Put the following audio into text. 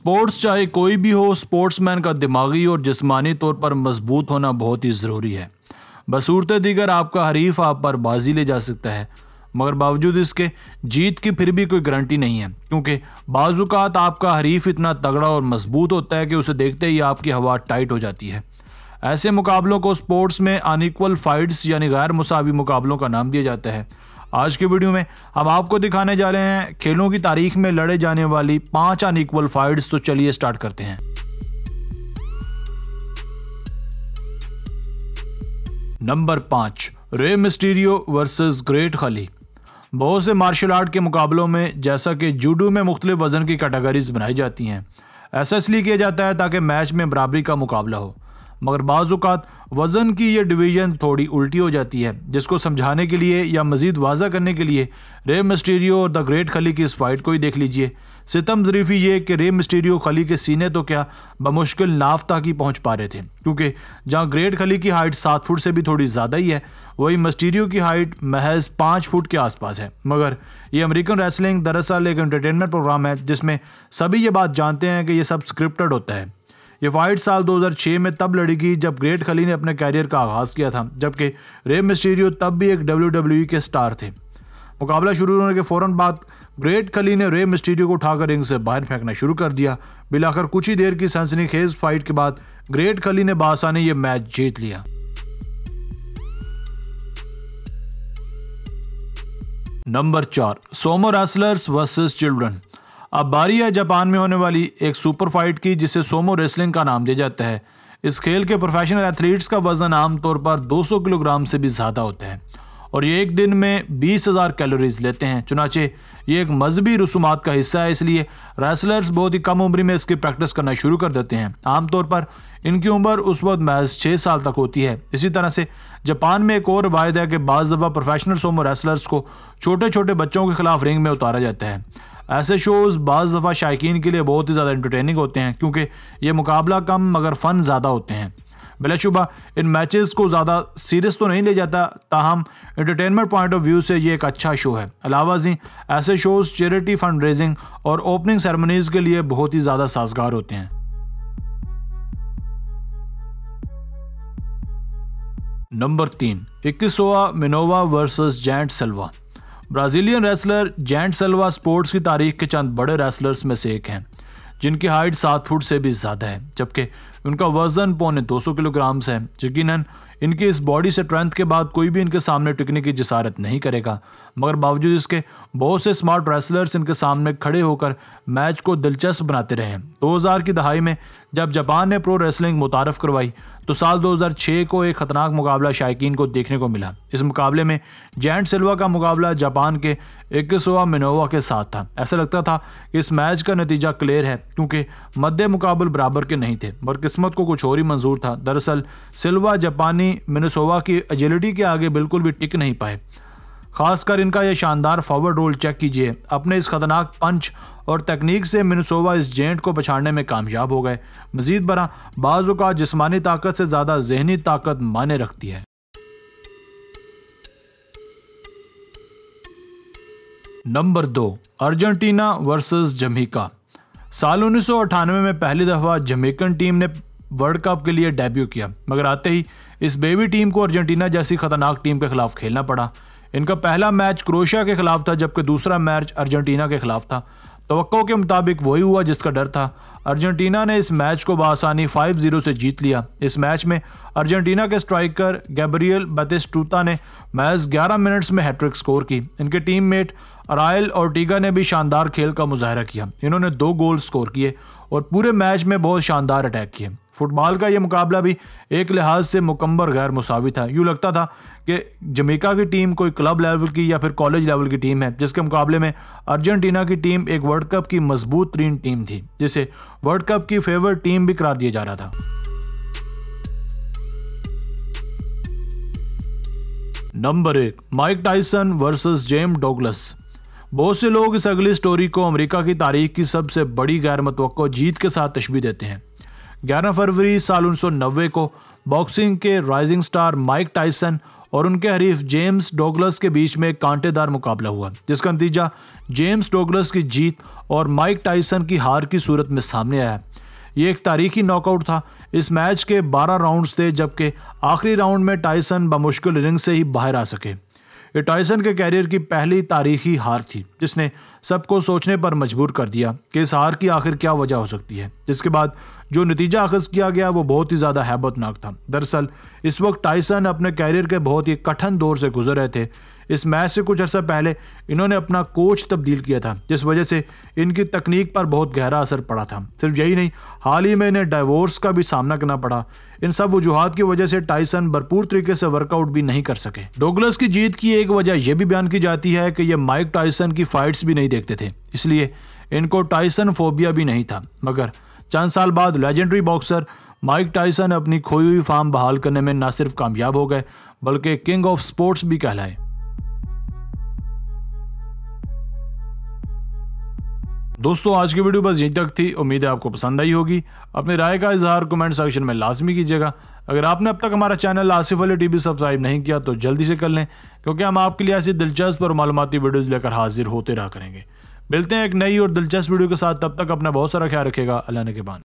sports चाहे कोई भी हो स्पोर्ट्समैन का दिमागी और जिस्मानी तौर पर मजबूत होना बहुत ही ज़रूरी है बसूरत दीगर आपका हरीफ आप पर बाजी ले जा सकता है मगर बावजूद इसके जीत की फिर भी कोई गारंटी नहीं है क्योंकि बाज़ात आपका हरीफ इतना तगड़ा और मजबूत होता है कि उसे देखते ही आपकी हवा टाइट हो जाती है ऐसे मुकाबलों को स्पोर्ट्स में अनिकवल फाइट्स यानी गैर मुसावी मुकाबलों का नाम दिया जाता है आज के वीडियो में हम आपको दिखाने जा रहे हैं खेलों की तारीख में लड़े जाने वाली अन एकवल फाइट्स तो चलिए स्टार्ट करते हैं नंबर पांच रे मिस्टीरियो वर्सेस ग्रेट खली बहुत से मार्शल आर्ट के मुकाबलों में जैसा कि जूडो में मुख्तलिफ वज़न की कैटेगरीज बनाई जाती हैं ऐसा इसलिए किया जाता है ताकि मैच में बराबरी का मुकाबला हो मगर बाज़ात वज़न की यह डिवीज़न थोड़ी उल्टी हो जाती है जिसको समझाने के लिए या मज़ीद वाजा करने के लिए रे मस्टीरियो और द ग्रेट खली की इस फाइट को ही देख लीजिए सितम ज़रीफ़ी ये कि रे मस्टीरियो खली के सीने तो क्या बमुश्किल नाफ तक ही पहुँच पा रहे थे क्योंकि जहाँ ग्रेट खली की हाइट सात फुट से भी थोड़ी ज़्यादा ही है वही मस्टीरियो की हाइट महज पाँच फुट के आसपास है मगर ये अमेरिकन रेसलिंग दरअसल एक एंटरटेनमेंट प्रोग्राम है जिसमें सभी ये बात जानते हैं कि यह सब स्क्रिप्टड होता है ये फाइट साल 2006 में तब लड़ी गई जब ग्रेट खली ने अपने कैरियर का आगाज़ किया था जबकि रे मिस्टीरियो तब भी एक डब्ल्यू के स्टार थे मुकाबला शुरू होने के फ़ौर बाद ग्रेट खली ने रे मिस्टीरियो को उठाकर रिंग से बाहर फेंकना शुरू कर दिया बिलाकर कुछ ही देर की सनसनी खेज फाइट के बाद ग्रेट खली ने बासा ने यह मैच जीत लिया नंबर चार सोमो रेसलर्स वर्सेस चिल्ड्रन अब बारी है जापान में होने वाली एक सुपर फाइट की जिसे सोमो रेसलिंग का नाम दिया जाता है इस खेल के प्रोफेशनल एथलीट्स का वजन आमतौर पर 200 किलोग्राम से भी ज़्यादा होता है और ये एक दिन में बीस हज़ार कैलोरीज लेते हैं चुनाचे ये एक मजहबी रसूमात का हिस्सा है इसलिए रेसलर्स बहुत ही कम उम्र में इसकी प्रैक्टिस करना शुरू कर देते हैं आमतौर पर इनकी उम्र उस वक्त महज छः साल तक होती है इसी तरह से जापान में एक और वायद है कि बज़ दफ़ा प्रोफेशनल सोमो रेसलर्स को छोटे छोटे बच्चों के खिलाफ रिंग में उतारा जाता है ऐसे शोज़ बज़ दफ़ा शायकीन के लिए बहुत ही ज़्यादा इंटरटेनिंग होते हैं क्योंकि ये मुकाबला कम मगर फ़न ज़्यादा होते हैं बिलाशुबा इन मैचेस को ज़्यादा सीरियस तो नहीं ले जाता ताहम एंटरटेनमेंट पॉइंट ऑफ व्यू से ये एक अच्छा शो है अलावा जी ऐसे शोज़ चैरिटी फंड रेजिंग और ओपनिंग सेरेमनीज़ के लिए बहुत ही ज़्यादा साजगार होते हैं नंबर तीन इक्कीसवा Minowa versus Giant Silva Brazilian wrestler Giant Silva sports की तारीख के चंद बड़े रेसलर्स में से एक हैं जिनकी हाइट सात फुट से भी ज़्यादा है जबकि उनका वज़न पौने 200 किलोग्राम्स है यकीन इनकी इस बॉडी से ट्रेंथ के बाद कोई भी इनके सामने टिकने की जसारत नहीं करेगा मगर बावजूद इसके बहुत से स्मार्ट रेसलर्स इनके सामने खड़े होकर मैच को दिलचस्प बनाते रहे 2000 की दहाई में जब जापान ने प्रो रेसलिंग मुतारफ़ करवाई तो साल 2006 को एक ख़तरनाक मुकाबला शायकीन को देखने को मिला इस मुकाबले में जैंट सिल्वा का मुकाबला जापान के इक्कीसवा मिनोवा के साथ था ऐसा लगता था कि इस मैच का नतीजा क्लियर है क्योंकि मध्य मुकाबल बराबर के नहीं थे और किस्मत को कुछ और ही मंजूर था दरअसल सिल्वा जापानी कमी मिनसोवा की एजिलिटी के आगे बिल्कुल भी टिक नहीं पाए खासकर इनका यह शानदार फॉरवर्ड रोल चेक कीजिए अपने इस खतरनाक पंच और तकनीक से मिनसोवा इस जेंट को पछाड़ने में कामयाब हो गए मजीद बरा बाजू का जिसमानी ताकत से ज़्यादा जहनी ताकत माने रखती है नंबर दो अर्जेंटीना वर्सेस जमीका साल उन्नीस में पहली दफ़ा जमेकन टीम ने वर्ल्ड कप के लिए डेब्यू किया मगर आते ही इस बेबी टीम को अर्जेंटीना जैसी खतरनाक टीम के खिलाफ खेलना पड़ा इनका पहला मैच क्रोशिया के खिलाफ था जबकि दूसरा मैच अर्जेंटीना के खिलाफ था तो के मुताबिक वही हुआ जिसका डर था अर्जेंटीना ने इस मैच को बसानी 5-0 से जीत लिया इस मैच में अर्जेंटीना के स्ट्राइकर गैब्रियल बतिस्टूता ने मैच 11 मिनट्स में हैट्रिक स्कोर की इनके टीममेट रायल और टीगा ने भी शानदार खेल का मुजाहरा किया इन्होंने दो गोल स्कोर किए और पूरे मैच में बहुत शानदार अटैक किए फुटबॉल का ये मुकाबला भी एक लिहाज से मुकम्बर गैर मुसावी था यूँ लगता था कि जमेका की टीम कोई क्लब लेवल की या फिर कॉलेज लेवल की टीम है जिसके मुकाबले में अर्जेंटीना की टीम एक वर्ल्ड कप की मजबूत तरीन टीम थी जिसे वर्ल्ड कप की फेवरेट टीम भी करार दिया जा रहा था नंबर एक Mike Tyson versus James Douglas बहुत से लोग इस अगली स्टोरी को अमेरिका की तारीख की सबसे बड़ी गैर मतवक़ जीत के साथ तशबी देते हैं 11 फरवरी साल उन्नीस को बॉक्सिंग के राइजिंग स्टार माइक टाइसन और उनके हरीफ जेम्स डोगलस के बीच में कांटेदार मुकाबला हुआ जिसका नतीजा जेम्स डोगलस की जीत और माइक टाइसन की हार की सूरत में सामने आया ये एक तारीखी नॉकआउट था इस मैच के 12 राउंड्स थे जबकि आखिरी राउंड में टाइसन बमुश्किल रिंग से ही बाहर आ सके ये टाइसन के कैरियर की पहली तारीखी हार थी जिसने सबको सोचने पर मजबूर कर दिया कि इस हार की आखिर क्या वजह हो सकती है जिसके बाद जो नतीजा अखज़ किया गया वो बहुत ही ज़्यादा हैबतनाक था दरअसल इस वक्त टाइसन अपने कैरियर के बहुत ही कठिन दौर से गुजर रहे थे इस मैच से कुछ अर्सा पहले इन्होंने अपना कोच तब्दील किया था जिस वजह से इनकी तकनीक पर बहुत गहरा असर पड़ा था सिर्फ यही नहीं हाल ही में इन्हें डाइवोर्स का भी सामना करना पड़ा इन सब वजूहत की वजह से टाइसन भरपूर तरीके से वर्कआउट भी नहीं कर सके डोगलस की जीत की एक वजह यह भी बयान की जाती है कि ये माइक टाइसन की फाइट्स भी नहीं देखते थे इसलिए इनको टाइसन फोबिया भी नहीं था मगर चंद साल बाद लेजेंडरी बॉक्सर माइक टाइसन अपनी खोई हुई फार्म बहाल करने में न सिर्फ कामयाब हो गए बल्कि किंग ऑफ स्पोर्ट्स भी कहलाए दोस्तों आज की वीडियो बस यहीं तक थी उम्मीद है आपको पसंद आई होगी अपने राय का इजहार कमेंट सेक्शन में लाजमी कीजिएगा अगर आपने अब तक हमारा channel Asif Ali TV subscribe नहीं किया तो जल्दी से कर लें क्योंकि हम आपके लिए ऐसी दिलचस्प और मालूमती वीडियोज़ लेकर हाजिर होते रहा करेंगे मिलते हैं एक नई और दिलचस्प वीडियो के साथ तब तक अपना बहुत सारा ख्याल रखेगा अल्लाह के बाद